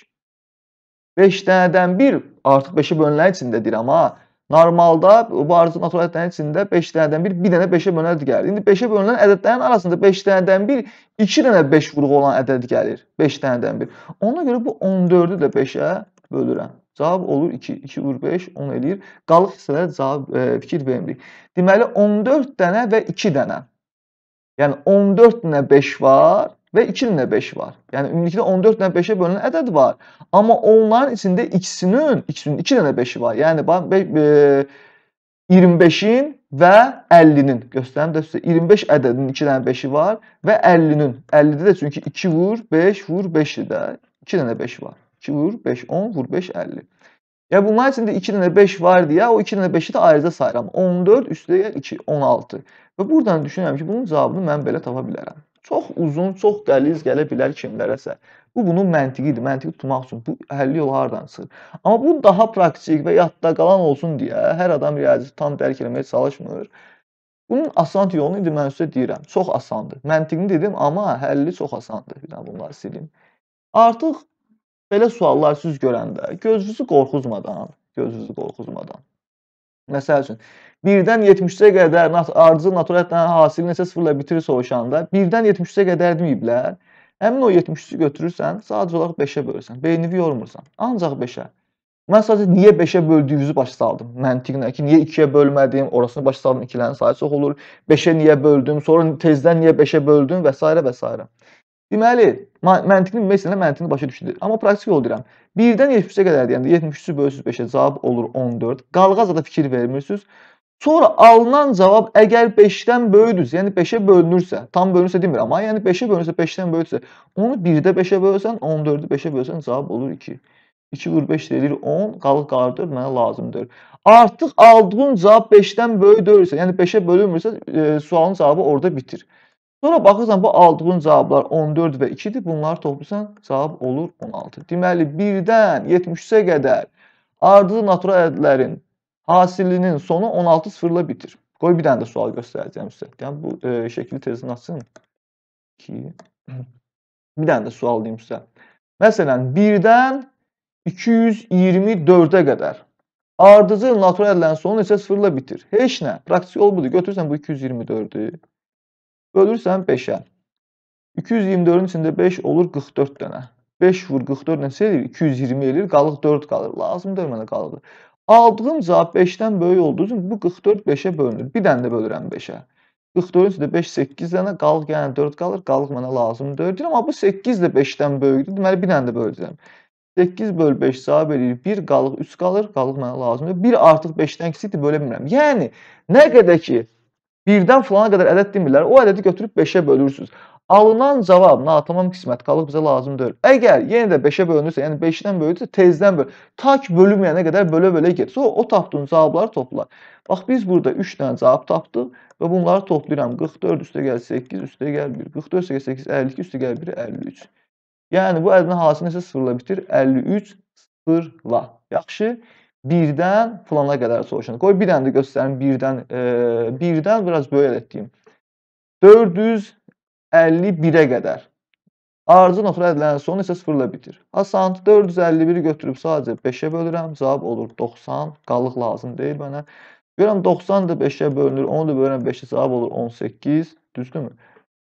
5 dənədən 1 artıq 5-ə bölünən içində deyirəm, ha, Normalda bu horizontl ədədlərin içində 5 dənədən bir, 1 dənə 5-ə bölünən ədəd gəlir. İndi 5-ə bölünən ədədlərin arasında 5 dənədən bir, 2 dənə 5 vurğu olan ədəd gəlir. 5 dənədən bir. Ona görə bu 14-ü də 5-ə bölürəm. Cavab olur 2, 2 vur 5, 10 eləyir. Qalıq hissələrə cavab e, fikir vermirik. Deməli 14 dənə və 2 dənə. Yəni 14 dənə 5 var, və 2 ilə 5 var. Yəni ümumilikdə 14 ilə 5-ə bölünən ədəd var. Amma onların içində ikisinin, ikisinin 2 dənə 5-i var. Yəni bax 25-in və 50-nin göstərim də sizə 25 ədədinin 2 dənə 5-i var və 50-nin. 50-də də çünki 2 vur 5 vur 5-dir də. 2 dənə 5 var. 2 vur 5 10 vur 5 50. Ya bunların içində 2 dənə 5 var deyə o 2 dənə 5-i də ayrıca sayıram. 14 üstə 2 16. Və buradan düşünürəm ki, bunun cavabını mən belə tapa bilərəm çox uzun, çox qəliz gələ bilər kimlərəsə. Bu bunun məntiqidir. Məntiqi tutmaq üçün bu həlli yolu hardan çıxır? Amma bu daha praktik və yadda qalan olsun deyə hər adam riyaziyyatı tam dərk etməyə çalışmır. Bunun asan yolunu indi mən sizə deyirəm. Çox asandır. Məntiqini dedim, amma həlli çox asandır. Bir də bunları silin. Artıq belə suallar siz görəndə gözünüzü qorxuzmadan, gözünüzü qorxuzmadan Məsəl üçün, 1-dən 73-ə qədər ardıcıl naturalətlə hasil neçə sıfırla bitirir soruşanda, 1-dən 73-ə qədər deməyiblər. Həmin o 73-ü götürürsən, sadəcə olaraq 5-ə bölürsən. Beynini yormursan. Ancaq 5-ə. Mən sadəcə niyə 5-ə böldüyünüzü başa saldım. Məntiqlə ki, niyə 2-yə bölmədim, orasını başa saldım, 2-lərin sayı çox olur. 5-ə niyə böldüm, sonra tezdən niyə 5-ə böldüm və s. və s. Deməli, məntiqin meselən məntiqini başa düşdür. Amma praktik yol deyirəm. 1-dən 73-ə qədər deyəndə 73-ü bölürsüz 5-ə cavab olur 14. Qalğaza da fikir vermirsiniz. Sonra alınan cavab əgər 5-dən böyüdürsə, yəni 5-ə bölünürsə, tam bölünürsə demir, amma yəni 5-ə bölünürsə, 5-dən böyüdürsə, onu 1-də 5-ə bölsən, 14-ü 5-ə bölsən cavab olur 2. 2 vur 5 deyir 10, qalıq qardır, mənə lazımdır. Artıq aldığın cavab 5-dən böyük deyilsə, yəni 5-ə bölünmürsə, e, sualın cavabı orada bitir. Sonra baxırsan bu aldığın cavablar 14 və 2-dir. Bunları toplasan cavab olur 16. Deməli 1-dən 73-ə qədər ardıcıl natural ədədlərin hasilinin sonu 16 sıfırla bitir. Qoy bir dənə də sual göstərəcəm sizə. Yəni bu e, şəkili tezdən açın. 2 Bir dənə də sual deyim sizə. Məsələn 1-dən 224-ə qədər ardıcıl natural ədədlərin sonu neçə sıfırla bitir? Heç nə. Praktik yol budur. Götürsən bu 224-ü Bölürsən 5-ə. 224-ün içində 5 olur 44 dənə. 5 vur 44 neçə edir? 220 edir. Qalıq 4 qalır. Lazımdır mənə qalığı. Aldığım cavab 5-dən böyük olduğu üçün bu 44 5-ə bölünür. Bir dənə də bölürəm 5-ə. 44-ün içində 5 8 dənə, qalıq yəni 4 qalır. Qalıq mənə lazımdır. Deyirəm, amma bu 8 də 5-dən böyükdür. Deməli bir dənə də böləcəm. 8 böl 5 cavab eləyir. 1 qalıq 3 qalır. Qalıq mənə lazımdır. 1 artıq 5-dən kiçikdir, bölə bilmirəm. Yəni nə qədər ki Birdən filana qədər ədəd demirlər. O ədədi götürüb 5-ə bölürsüz. Alınan cavab, na, tamam qismət qalıb bizə lazım deyil. Əgər yenə də 5-ə bölünürsə, yəni 5-dən böyüksə, tezdən böl. Tak bölünməyənə qədər bölə-bölə getsə, o, o tapdığın cavabları topla. Bax, biz burada 3 dənə cavab tapdıq və bunları toplayıram. 44 üstə gəl 8, üstə gəl 1. 44 üstə gəl 8, 52 üstə gəl 1, 53. Yəni, bu ədənin halisi nəsə 0-la bitir. 53 0-la. Yaxşı birdən plana qədər soruşun. Qoy bir dənə də göstərim birdən, e, birdən biraz böyük deyim. 451-ə qədər. Arıcı nöqtəli ədələrin sonu isə 0 ilə bitir. Asan 451-i götürüb sadəcə 5-ə bölürəm. Cavab olur 90. Qalıq lazım deyil mənə. Görürəm 90 da 5-ə bölünür. Onu da bölürəm 5-ə cavab olur 18. Düzdürmü?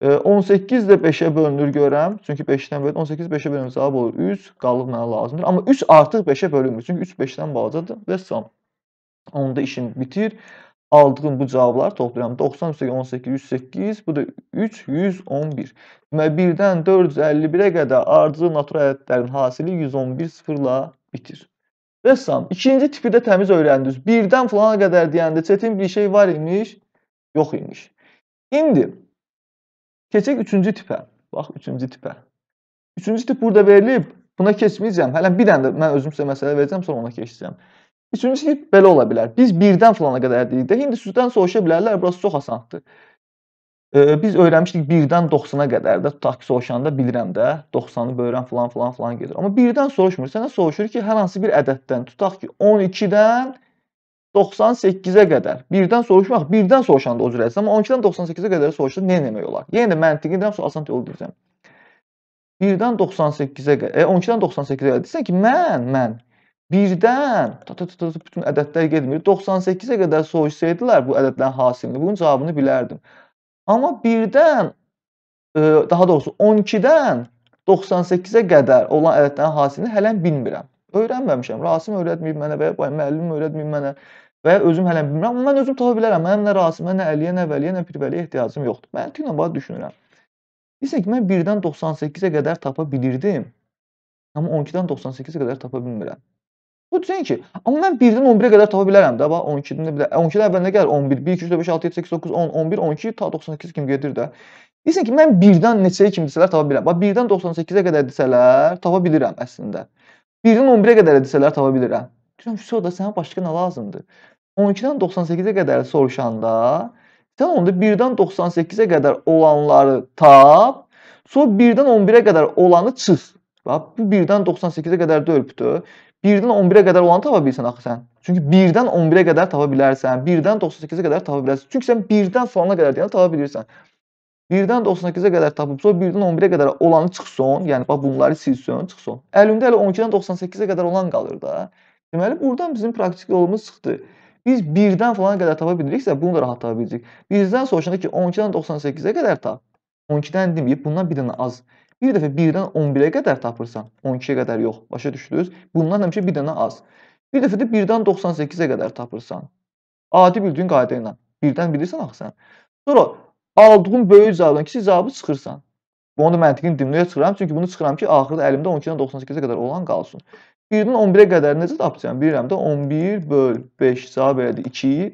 18 də 5-ə bölünür görəm. Çünki 5-dən bölür. 18 5-ə bölünür cavab olur 3. Qalıb mənə lazımdır. Amma 3 artıq 5-ə bölünmür. Çünki 3 5-dən balacadır. Və son. Onda işim bitir. Aldığım bu cavabları toplayıram. 90 üstə 18 108. Bu da 3 111. Deməli 1-dən 451-ə qədər ardıcıl natural ədədlərin hasili 111 sıfırla bitir. Rəssam, ikinci tipi də təmiz öyrəndiniz. 1-dən fulana qədər deyəndə çətin bir şey var imiş, yox imiş. İndi Keçək üçüncü tipə. Bax, üçüncü tipə. Üçüncü tip burada verilib. Buna keçməyəcəm. Hələ bir dənə də mən özüm sizə məsələ verəcəm, sonra ona keçəcəm. Üçüncü tip belə ola bilər. Biz birdən filana qədər deyirik də, indi sizdən soruşa bilərlər, burası çox asandır. E, biz öyrənmişdik 1-dən 90-a qədər də, tutaq ki, soruşanda bilirəm də, 90-ı bölürəm filan filan filan gedir. Amma 1-dən soruşmur. Sənə soruşur ki, hər hansı bir ədəddən, tutaq ki, 12-dən 98-ə qədər birdən soruşmaq, birdən soruşanda o cür amma 12-dən 98-ə qədər soruşsa nə etmək olar? Yenə də məntiqi deyirəm, asan yol deyirəm. 1-dən 98-ə qədər, e, 12-dən 98-ə qədər desən ki, mən, mən birdən tut tut tut bütün ədədlər getmir. 98-ə qədər soruşsaydılar bu ədədlərin hasilini, bunun cavabını bilərdim. Amma birdən e, daha doğrusu 12-dən 98-ə qədər olan ədədlərin hasilini hələ bilmirəm öyrənməmişəm. Rasim öyrətməyib mənə və ya müəllim öyrətməyib mənə və özüm hələ bilmirəm, amma mən özüm tapa bilərəm. Mənim nə Rasimə, nə Əliyə, nə Vəliyə, nə Pirvəliyə ehtiyacım yoxdur. Məntiqlə bax düşünürəm. Deyirsən ki, mən 1-dən 98-ə qədər tapa bilirdim. Amma 12-dən 98-ə qədər tapa bilmirəm. Bu deyirsən ki, amma mən 1-dən 11-ə qədər tapa bilərəm də. Bax 12-dən də bilə. 12-dən e, əvvəlinə gəlir 11, 1, 2, 3, 4, 5, 6, 7, 8, 9, 10, 11, 12 ta 98 kimi gedir də. Deyirsən ki, mən 1-dən neçəyə kimi desələr tapa bilərəm. Bax 1-dən 98-ə qədər desələr tapa bilirəm əslində. 1-dən 11-ə qədər desələr tapa bilirəm. Deyirəm, "Şoda, sənə başqa nə lazımdır?" 12-dən 98-ə qədər soruşanda sən onda 1-dən 98-ə qədər olanları tap, sonra 1-dən 11-ə qədər olanı çıx. Bax bu 1-dən 98-ə qədər də ölübdür. 1-dən 11-ə qədər olanı tapa bilirsən axı sən. Çünki 1-dən 11-ə qədər tapa bilərsən, 1-dən 98-ə qədər tapa bilərsən. Çünki sən 1-dən sonuna qədər deyəni tapa bilirsən. 1-dən 98-ə qədər tapıb, sonra 1-dən 11-ə qədər olanı çıxsın, yəni bax bunları silsin, çıxsın. Əlimdə elə 12-dən 98-ə qədər olan qalır da. Deməli, buradan bizim praktik yolumuz çıxdı. Biz 1-dən falan qədər tapa biliriksə, bunu da rahat tapa bilirik. 1-dən soruşanda ki, 12-dən 98-ə qədər tap. 12-dən deməyib, bundan bir dənə az. Bir dəfə 1-dən 11-ə qədər tapırsan, 12-yə qədər yox. Başa düşdünüz? Bundan həmişə bir dənə az. Bir dəfə də 1-dən 98-ə qədər tapırsan. Adi bildiyin qayda ilə. 1-dən bilirsən axı sən. Sonra aldığın böyük cavabdan kiçik cavabı çıxırsan. Bunu da məntiqin dimliyə çıxıram, çünki bunu çıxıram ki, axırda əlimdə 12-dən 98-ə qədər olan qalsın. 1-dən 11-ə qədər necə tapacağam? Bilirəm də 11 böl 5 cavab elədi 2-yi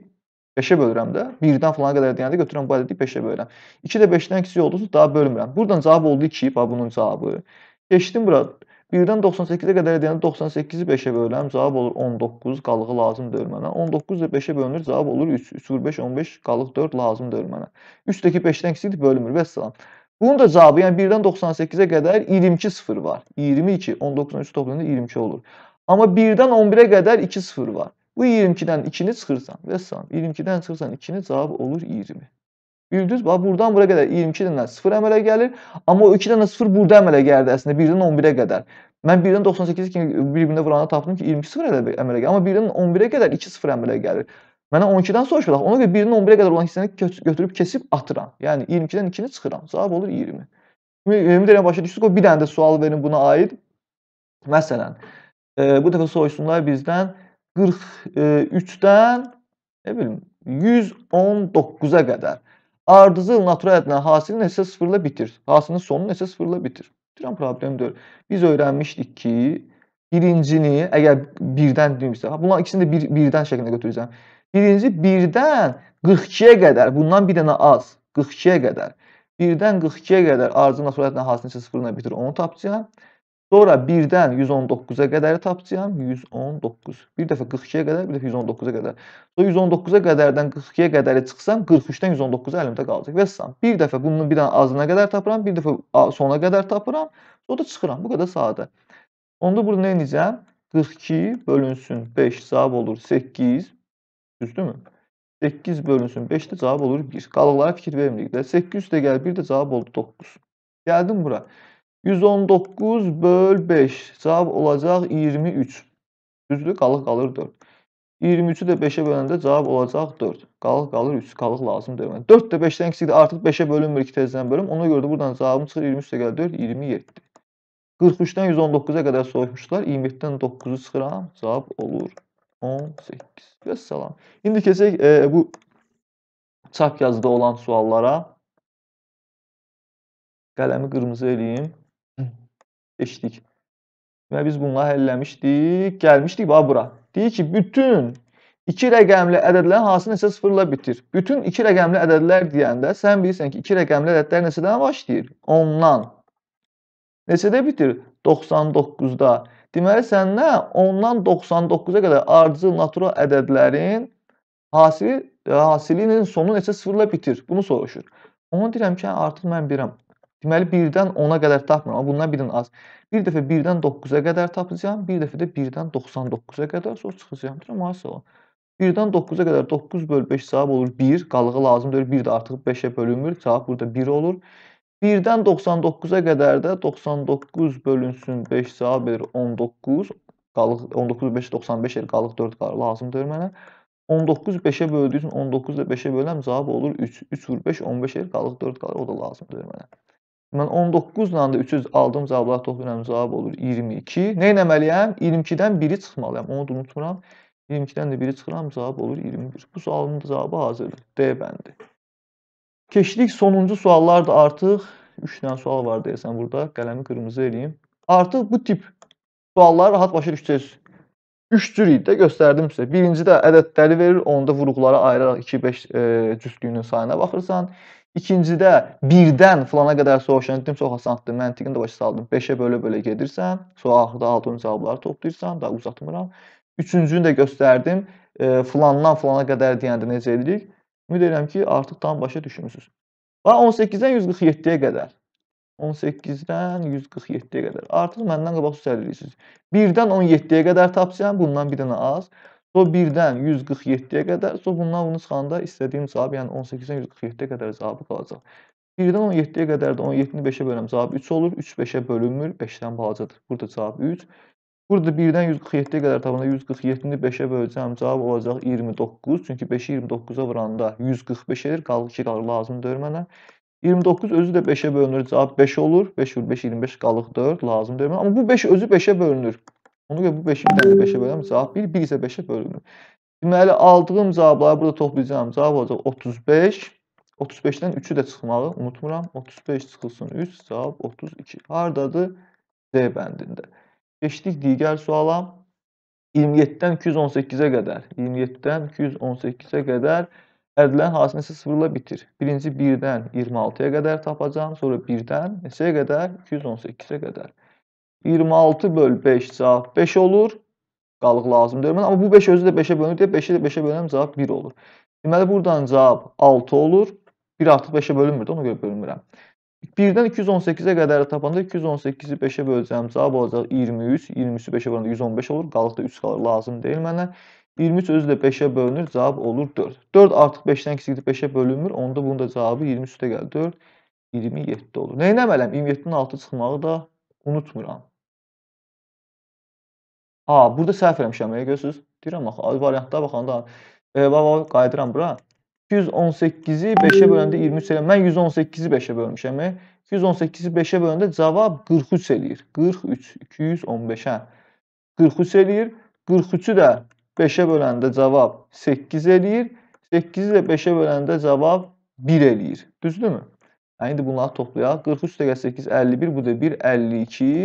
5-ə bölürəm də. 1-dən falan qədər deyəndə götürürəm bu ədədi 5-ə bölürəm. 2 də 5-dən kiçik olduğu daha bölmürəm. Buradan cavab oldu 2, bax bunun cavabı. Keçdim bura. 1-dən 98-ə qədər deyəndə 98-i 5-ə bölürəm, cavab olur 19, qalığı lazım deyil mənə. 19 də 5-ə bölünür, cavab olur 3. 3 vur 5 15, qalıq 4 lazım deyil mənə. 3-dəki 5-dən kiçikdir, bölünmür. Vəssalam. Bunun da cavabı yəni 1-dən 98-ə qədər 22 sıfır var. 22, 19-un 3 toplananda 22 olur. Amma 1-dən 11-ə qədər 2 sıfır var. Bu 22-dən 2-ni çıxırsan və sən 22-dən çıxırsan 2-ni cavab olur 20. Bildiniz? Bax buradan bura qədər 22 dənə 0 əmələ gəlir, amma o 2 dənə 0 burada əmələ gəldi əslində 1-dən 11-ə qədər. Mən 1-dən 98 kimi bir-birinə vuranda tapdım ki, 22 0 əmələ gəlir, amma 1-dən 11-ə qədər 2 0 əmələ gəlir. Mənə 12-dən soruşurlar. Ona görə 1-dən 11-ə qədər olan hissəni götürüb keçib atıram. Yəni 22-dən 2-ni çıxıram. Cavab olur 20. Ümid edirəm başa düşdük. O bir dənə də sual verin buna aid. Məsələn, e, bu dəfə soruşsunlar bizdən 43-dən nə bilim 119-a qədər ardıcıl natural ədnə hasilini neçə sıfırla bitir? Hasilin sonu neçə sıfırla bitir? Deyirəm problem deyil. Biz öyrənmişdik ki, birincini əgər birdən deyimsə, bunların ikisini də bir, birdən şəklində götürəcəm. Birinci 1-dən 42-yə qədər, bundan bir dənə az, 42-yə qədər. 1-dən 42-yə qədər arzımla sürətlə hasilini sıfırla bitir, onu tapacağam. Sonra 1-dən 119-a qədəri tapacağam. 119. Bir dəfə 42-yə qədər, bir dəfə 119-a qədər. Sonra 119-a qədərdən 42-yə qədəri çıxsam, 43-dən 119 əlimdə qalacaq. Vəssalam. Bir dəfə bunun bir dənə azına qədər tapıram, bir dəfə sona qədər tapıram. Sonra da çıxıram. Bu qədər sadə. Onda burada nə edəcəm? 42 bölünsün 5 cavab olur 8 Düzdürmü? 8 bölünsün 5'də cavab olur 1. Qalıqlara fikir vermirik də. 800 də gəl 1 də cavab oldu 9. Gəldim bura. 119 böl 5 cavab olacaq 23. Düzdür? Qalıq qalır 4. 23-ü də 5-ə böləndə cavab olacaq 4. Qalıq qalır 3. Qalıq lazım deyil. Yəni, 4 də 5-dən kiçikdir. Artıq 5-ə bölünmür ki, tezdən bölüm. Ona görə də buradan cavabım çıxır 23 də gəl 4, 27. 43-dən 119-a qədər soyuşmuşlar. 27-dən 9-u çıxıram. Cavab olur 18 və salam. İndi keçək e, bu çap yazıda olan suallara. Qələmi qırmızı eləyim. Eşitdik. Və biz bunları həlləmişdik. Gəlmişdik bax bura. Deyir ki, bütün 2 rəqəmli ədədlərin hansı neçə sıfırla bitir? Bütün 2 rəqəmli ədədlər deyəndə sən bilirsən ki, 2 rəqəmli ədədlər neçədən başlayır? 10-dan. Neçədə bitir? 99-da. Deməli səndə ondan 99-a qədər ardıcıl natural ədədlərin hasili e, hasilinin sonu neçə sıfırla bitir? Bunu soruşur. Ona deyirəm ki, hə, artıq mən bilirəm. Deməli 1-dən 10-a qədər tapmıram, amma bundan birdən az. Bir dəfə 1-dən 9-a qədər tapacağam, bir dəfə də 1-dən 99-a qədər sonra çıxacağam. Deyirəm, "Maşallah. 1-dən 9-a qədər 9 böl 5 cavab olur 1, qalığı lazım deyil, 1 də artıq 5-ə bölünmür, cavab burada 1 olur. 1-dən 99-a qədər də 99 bölünsün 5 yəni cavab verir 19. Qalıq 19 5 95 el qalıq 4 qar lazımdır mənə. 19 5-ə böldüyün 19 da 5-ə böləm cavab olur 3. 3 vur 5 15 el qalıq 4 qar o da lazımdır mənə. Mən 19 ilə də 300 aldığım cavabları toplayıram cavab olur 22. Nə etməliyəm? 22-dən biri çıxmalıyam. Onu da unutmuram. 22-dən də biri çıxıram cavab olur 21. Bu sualın cavabı hazırdır. D bəndi. Keçdik sonuncu suallardır artıq. 3 dənə sual var deyəsən burada. Qələmi qırmızı eləyim. Artıq bu tip suallar rahat başa düşəcəksiniz. 3 cür idi də göstərdim sizə. Birinci də ədədləri verir, onda vurğulara ayıraraq 2-5 e, cütlüyünün sayına baxırsan. İkincidə birdən filana qədər soruşan dedim çox asandır. Məntiqini də başa saldım. 5-ə bölə-bölə gedirsən, sonra axırda aldığın cavabları toplayırsan, daha uzatmıram. Üçüncünü də göstərdim. E, filandan filana qədər deyəndə necə edirik? Ümid edirəm ki, artıq tam başa düşmüsünüz. Və 18-dən 147-yə qədər. 18-dən 147-yə qədər. Artıq məndən qabaq söz əlilirsiniz. 1-dən 17-yə qədər tapsam, bundan bir dənə az. So 1-dən 147-yə qədər, so bundan bunu çıxanda istədiyim cavab, yəni 18-dən 147-yə qədər cavabı qalacaq. 1-dən 17-yə qədər də 17-ni 5-ə böləm, cavab 3 olur. 3 5-ə bölünmür, 5-dən balacadır. Burada cavab 3. Burada 1-dən 147-yə qədər tabanda 147-ni 5-ə bölsəm cavab olacaq 29. Çünki 5-i 29-a vuranda 145 edir. Qalır 2 qalır lazım deyil mənə. 29 özü də 5-ə bölünür. Cavab 5 olur. 5 vur 5 25 qalıq 4 lazım deyil mənə. Amma bu 5 özü 5-ə bölünür. Ona görə bu 5-i bir dənə 5-ə böləm. Cavab 1, 1 isə 5-ə bölünür. Deməli aldığım cavabları burada toplayacağam. Cavab olacaq 35. 35-dən 3-ü də çıxmalı. Unutmuram. 35 çıxılsın 3, cavab 32. Hardadır? D bəndində. Keçdik digər suala. 27-dən 218-ə qədər, 27-dən 218-ə qədər ədlən hasinəsi sıfırla bitir. Birinci 1-dən 26-ya qədər tapacam, sonra 1-dən neçəyə qədər? 218-ə qədər. 26 böl 5 cavab 5 olur. Qalıq lazım deyil. Amma bu 5 özü də 5-ə bölünür deyə 5-i də 5-ə bölünəm cavab 1 olur. Deməli buradan cavab 6 olur. 1 artıq 5-ə bölünmür, ona görə bölünmürəm. 1-dən 218-ə qədər tapanda 218-i 5-ə bölsəm cavab olacaq 23. 23-ü 5-ə böləndə 115 olur. Qalıqda 3 qalır, lazım deyil mənə. 23 özü də 5-ə bölünür, cavab olur 4. 4 artıq 5-dən kiçikdir, 5-ə bölünmür. Onda bunun da cavabı 23-də gəlir. 4 27 olur. Nə etmələm? 27-nin altı çıxmağı da unutmuram. Ha, burada səhv eləmişəm, elə görürsüz? Deyirəm axı, variantlara baxanda e, qayıdıram bura. 218-i 5-ə böləndə 23 eləyir. Mən 118-i 5-ə bölmüşəm. 218-i 5-ə böləndə cavab 43 eləyir. 43, 215-ə 43 eləyir. 43-ü də 5-ə böləndə cavab 8 eləyir. 8-i də 5-ə böləndə cavab 1 eləyir. Düzdürmü? Hə, indi bunları toplayaq. 43 dəqiqə 8, 51, bu da 1, 52.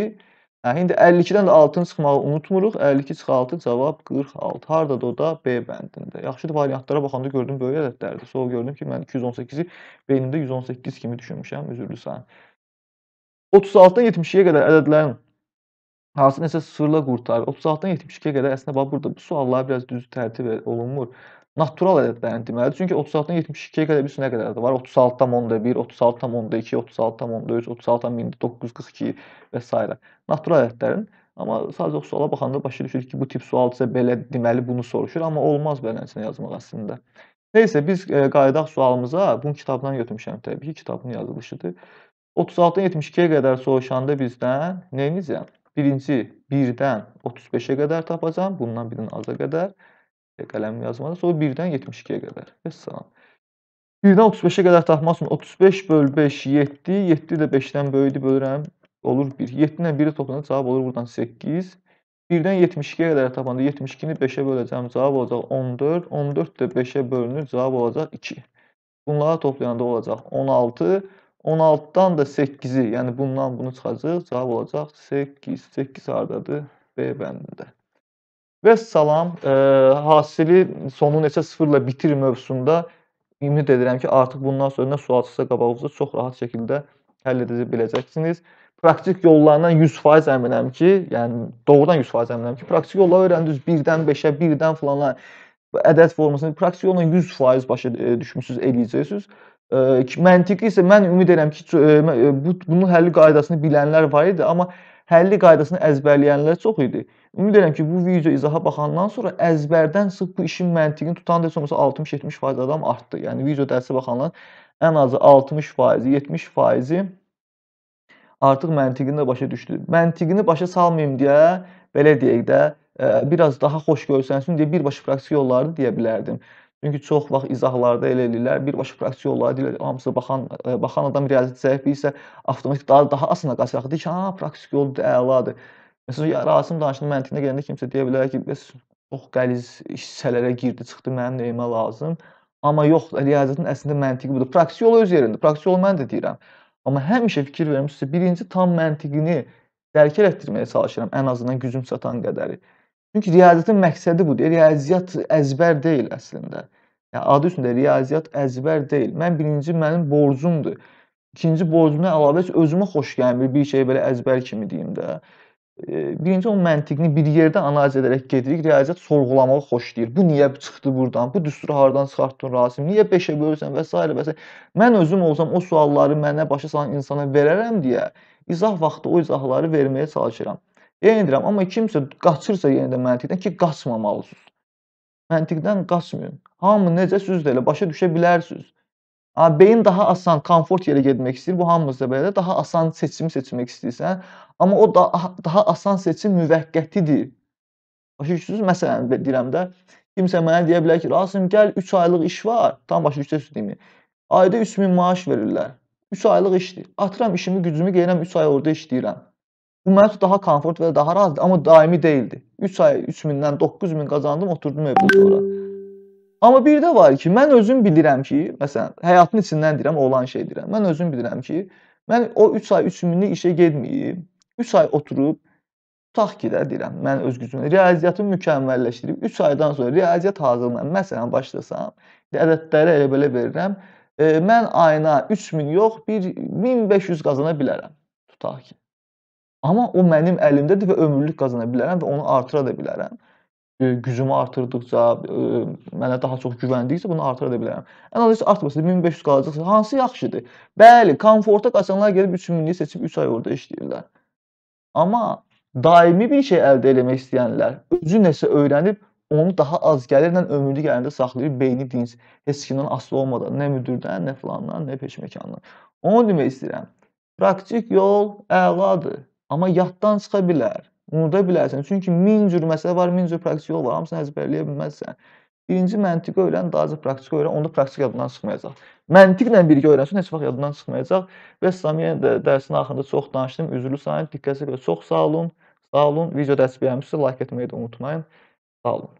Hə, indi 52-dən də 6-nı çıxmağı unutmuruq. 52 çıx 6 cavab 46. Hardadır o da B bəndində. Yaxşıdır variantlara baxanda gördüm böyük ədədlərdir. Sonra gördüm ki, mən 218-i beynimdə 118 kimi düşünmüşəm, üzürlü sayın. 36-dan 72-yə qədər ədədlərin hansı nəsə sıfırla qurtarır. 36-dan 72-yə qədər əslində bax burada bu suallar biraz düz tərtib olunmur natural ədədlərini deməlidir. Çünki 36-dan 72-yə qədər bir sürü nə qədər ədəd var? 36.1, 36.2, 36.3, 36.942 və s. Natural ədədlərin amma sadəcə o suala baxanda başa düşürük ki, bu tip sualcısa belə deməli bunu soruşur, amma olmaz beləsinə yazmaq əslində. Neysə biz e, qayıdaq sualımıza. Bunu kitabdan götürmüşəm təbii ki, kitabın yazılışıdır. 36-dan 72-yə qədər soruşanda bizdən nə edəcəm? Birinci 1-dən 35-ə qədər tapacam, bundan birdən aza qədər. E, qələmi yazmadan sonra 1-dən 72-yə qədər. Vəssalam. 1-dən 35-ə qədər tapmaq üçün 35 böl 5 7, 7 də 5-dən böyüdü bölürəm, olur 1. 7 ilə 1-i toplanda cavab olur buradan 8. 1-dən 72-yə qədər tapanda 72-ni 5-ə böləcəm, cavab olacaq 14. 14 də 5-ə bölünür, cavab olacaq 2. Bunları toplayanda olacaq 16. 16-dan da 8-i, yəni bundan bunu çıxacaq, cavab olacaq 8. 8 hardadır? B bəndində. Və salam, e, hasili sonu neçə sıfırla bitir mövzusunda ümid edirəm ki, artıq bundan sonra nə sual çıxsa qabağınıza çox rahat şəkildə həll edəcək biləcəksiniz. Praktik yollarından 100% əminəm ki, yəni doğrudan 100% əminəm ki, praktik yolları öyrəndiniz 1-dən 5-ə, 1-dən falana ədəd formasını praktik yolla 100% başa e, düşmüsüz eləyəcəksiniz. E, məntiqi isə mən ümid edirəm ki, e, bu bunun həlli qaydasını bilənlər var idi, amma həlli qaydasını əzbərləyənlər çox idi. Ümid edirəm ki, bu video izaha baxandan sonra əzbərdən sırf bu işin məntiqini tutan da sonrası 60-70% adam artdı. Yəni video dərsə baxanlar ən azı 60%, 70% artıq məntiqini də başa düşdü. Məntiqini başa salmayım deyə belə deyək də, e, biraz daha xoş görsənsin deyə birbaşa praktik yollarını deyə bilərdim. Çünki çox vaxt izahlarda elə eləyirlər, birbaşa fraksiyalar deyirlər, hamısı baxan e, baxan adam riyaziyyat zəifi isə avtomatik daha daha asına qaçaq. Deyir ki, ha, praktik yoldur, əladır. Məsələn, Rasim danışığının məntiqinə gələndə kimsə deyə bilər ki, bəs çox qəliz hissələrə girdi, çıxdı, mənim nəyimə lazım? Amma yox, riyaziyyatın əslində məntiqi budur. Praktik yol öz yerində. Praktik yol mən də deyirəm. Amma həmişə fikir vermişsə, birinci tam məntiqini dərk etdirməyə çalışıram ən azından gücüm çatan qədəri. Çünki riyaziyyatın məqsədi budur. E, riyaziyyat əzbər deyil əslində. Yəni adı üstündə riyaziyyat əzbər deyil. Mən birinci mənim borcumdur. İkinci borcumdan əlavə özümə xoş gəlmir bir şey belə əzbər kimi deyim də. E, birinci o məntiqini bir yerdə analiz edərək gedirik. Riyaziyyat sorğulamağı xoşlayır. Bu niyə çıxdı burdan? Bu düsturu hardan çıxartdın Rasim? Niyə 5-ə bölürsən və s. və s. Mən özüm olsam o sualları mənə başa salan insana verərəm deyə izah vaxtı o izahları verməyə çalışıram. Yenə deyirəm, amma kimsə qaçırsa yenə də məntiqdən ki, qaçmamalısınız. Məntiqdən qaçmayın. Hamı necə siz də elə başa düşə bilərsiniz. Beyin daha asan komfort yerə getmək istəyir. Bu hamımızda belədir. Daha asan seçimi seçmək istəyirsən, amma o da, ah, daha asan seçim müvəqqətidir. Başa düşürsüz? Məsələn deyirəm də, kimsə mənə deyə bilər ki, "Rasim, gəl 3 aylıq iş var." Tam başa düşürsüz deyimi? Ayda 3000 maaş verirlər. 3 aylıq işdir. Atıram işimi, gücümü, gəlirəm 3 ay orada işləyirəm. Bu mənim üçün daha komfort və daha rahatdır, amma daimi deyildi. 3 ay 3000-dən 9000 qazandım, oturdum evdə sonra. Amma bir də var ki, mən özüm bilirəm ki, məsələn, həyatın içindən deyirəm, olan şey deyirəm. Mən özüm bilirəm ki, mən o 3 ay 3000-lik işə getməyib, 3 ay oturub tutaq ki də deyirəm, mən öz gücümlə riyaziyyatımı mükəmməlləşdirib 3 aydan sonra riyaziyyat hazırlayıram. Məsələn, başlasam, ədədləri elə belə verirəm. E, mən ayına 3000 yox, bir 1500 qazana bilərəm. Tutaq ki. Amma o mənim əlimdədir və ömürlük qazana bilərəm və onu artıra da bilərəm. E, gücümü artırdıqca, e, mənə daha çox güvəndikcə bunu artıra da bilərəm. Ən azı artmasa 1500 qalacaqsa hansı yaxşıdır? Bəli, komforta qaçanlar gəlib 3000-liyi seçib 3 ay orada işləyirlər. Amma daimi bir şey əldə etmək istəyənlər özü nəsə öyrənib onu daha az gəlirlə ömürlük əlində saxlayıb beyni dinc, heç kimdən asılı olmadan, nə müdürdən, nə filandan, nə peşməkandan. Onu demək istəyirəm. Praktik yol əladır. Amma yaddan çıxa bilər. Unuda bilərsən. Çünki min cür məsələ var, min cür praktik yol var. Hamısını əzbərləyə bilməzsən. Birinci məntiqi öyrən, daha çox praktik öyrən, onda praktik yaddan çıxmayacaq. Məntiqlə birgə öyrənsən, heç vaxt yaddan çıxmayacaq. Və sizə yenə də dərsin axırında çox danışdım. Üzrlü sayın, diqqətə görə çox sağ olun. Sağ olun. Video dərs bəyənmişsiniz, like etməyi də unutmayın. Sağ olun.